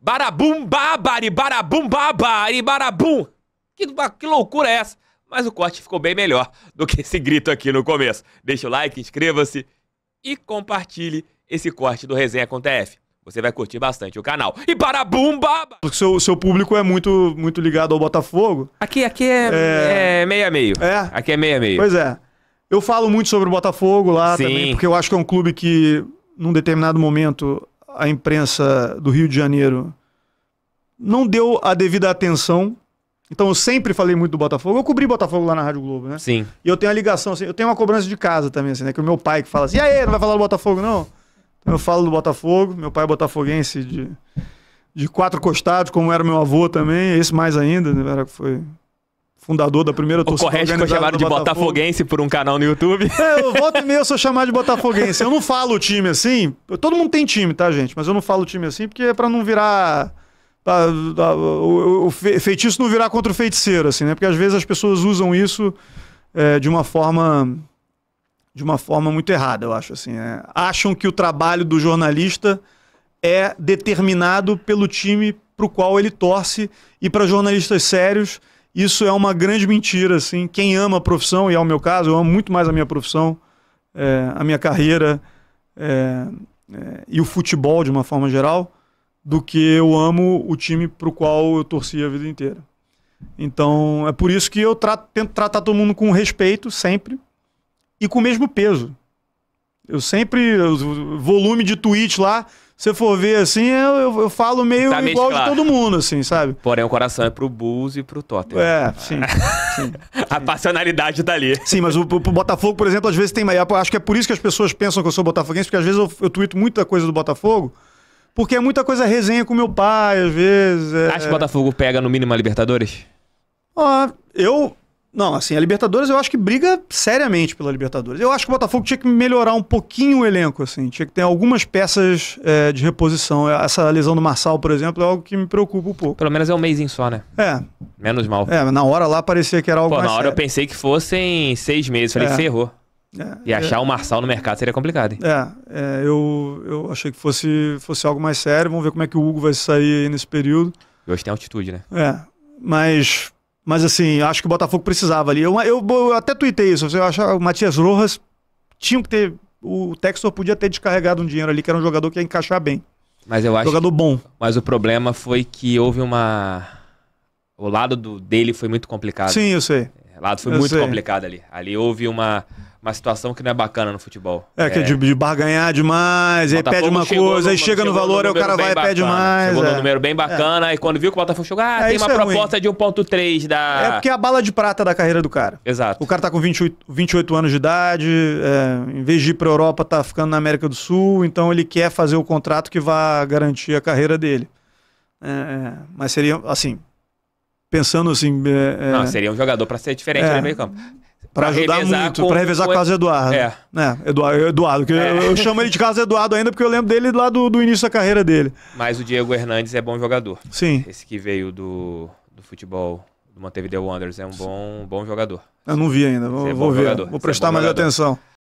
Barabum babari, barabum babari, barabum. Que, que loucura é essa? Mas o corte ficou bem melhor do que esse grito aqui no começo. Deixa o like, inscreva-se e compartilhe esse corte do Resenha com TF. Você vai curtir bastante o canal. E barabum baba! Porque seu, seu público é muito, muito ligado ao Botafogo. Aqui, aqui é, é... é meio a meio. É? Aqui é meio a meio. Pois é. Eu falo muito sobre o Botafogo lá Sim. também, porque eu acho que é um clube que, num determinado momento, a imprensa do Rio de Janeiro não deu a devida atenção. Então eu sempre falei muito do Botafogo. Eu cobri Botafogo lá na Rádio Globo, né? Sim. E eu tenho a ligação, assim, eu tenho uma cobrança de casa também, assim, né? Que o meu pai que fala assim, e aí, não vai falar do Botafogo, não? Então eu falo do Botafogo, meu pai é botafoguense de, de quatro costados, como era meu avô também, esse mais ainda, né? Era, foi fundador da primeira torcida. O correto que eu de Botafoguense por um canal no YouTube. É, eu voto e meia eu sou chamado de Botafoguense. Eu não falo o time assim. Todo mundo tem time, tá, gente? Mas eu não falo o time assim porque é pra não virar. Tá, tá, o, feitiço não virar contra o feiticeiro, assim, né? Porque às vezes as pessoas usam isso é, de uma forma. De uma forma muito errada, eu acho. assim. Né? Acham que o trabalho do jornalista é determinado pelo time pro qual ele torce e para jornalistas sérios isso é uma grande mentira, assim. Quem ama a profissão, e é o meu caso, eu amo muito mais a minha profissão, é, a minha carreira é, é, e o futebol de uma forma geral, do que eu amo o time para o qual eu torci a vida inteira. Então, é por isso que eu trato, tento tratar todo mundo com respeito, sempre, e com o mesmo peso. Eu sempre. O volume de tweet lá você for ver assim, eu, eu, eu falo meio tá igual de todo mundo, assim, sabe? Porém, o coração é pro Bulls e pro Tottenham. É, sim. sim, sim. A passionalidade tá ali. Sim, mas o, o, Botafogo, por exemplo, às vezes tem. Acho que é por isso que as pessoas pensam que eu sou botafoguense, porque às vezes eu, eu tuito muita coisa do Botafogo. Porque é muita coisa resenha com meu pai, às vezes. É... Acho que o Botafogo pega no mínimo a Libertadores? Ah, eu não, assim, a Libertadores eu acho que briga seriamente pela Libertadores. Eu acho que o Botafogo tinha que melhorar um pouquinho o elenco, assim. Tinha que ter algumas peças é, de reposição. Essa lesão do Marçal, por exemplo, é algo que me preocupa um pouco. Pelo menos é um em só, né? É. Menos mal. É, na hora lá parecia que era algo Pô, na hora sério. eu pensei que fossem seis meses. Falei, é. ferrou. É, e é. achar é, o Marçal no mercado seria complicado. Hein? É, é, eu, eu achei que fosse, fosse algo mais sério. Vamos ver como é que o Hugo vai sair nesse período. hoje tem altitude, né? É, mas mas assim, acho que o Botafogo precisava ali. Eu, eu, eu até tuitei isso. Eu acho que ah, o Matias Rojas tinha que ter. O Textor podia ter descarregado um dinheiro ali, que era um jogador que ia encaixar bem. Mas eu um acho. Jogador bom. Mas o problema foi que houve uma. O lado do, dele foi muito complicado. Sim, eu sei. É, o lado foi eu muito sei. complicado ali. Ali houve uma uma situação que não é bacana no futebol. É, que é de, de barganhar demais, aí pede uma coisa, aí chega no valor, aí o cara vai e pede mais. Chegou é. num número bem é. bacana, é. e quando viu que o Botafogo chegou, ah, é, tem uma é proposta ruim. de 1.3 da... É porque é a bala de prata da carreira do cara. Exato. O cara tá com 28, 28 anos de idade, é, em vez de ir pra Europa, tá ficando na América do Sul, então ele quer fazer o contrato que vá garantir a carreira dele. mas seria, assim, pensando assim. É, não, seria um jogador para ser diferente é, no meio campo. Pra ajudar muito, com, pra revezar com o Carlos Eduardo. É. Né? Eduardo, Eduardo que é. eu, eu, chamo ele de Carlos Eduardo ainda porque eu lembro dele lá do, do início da carreira dele. Mas o Diego Hernandes é bom jogador. Sim. Esse que veio do, do futebol do Montevideo Wanderers. É um bom, bom jogador. Eu não vi ainda, vou, é vou ver. Jogador. Vou é prestar é mais jogador. atenção.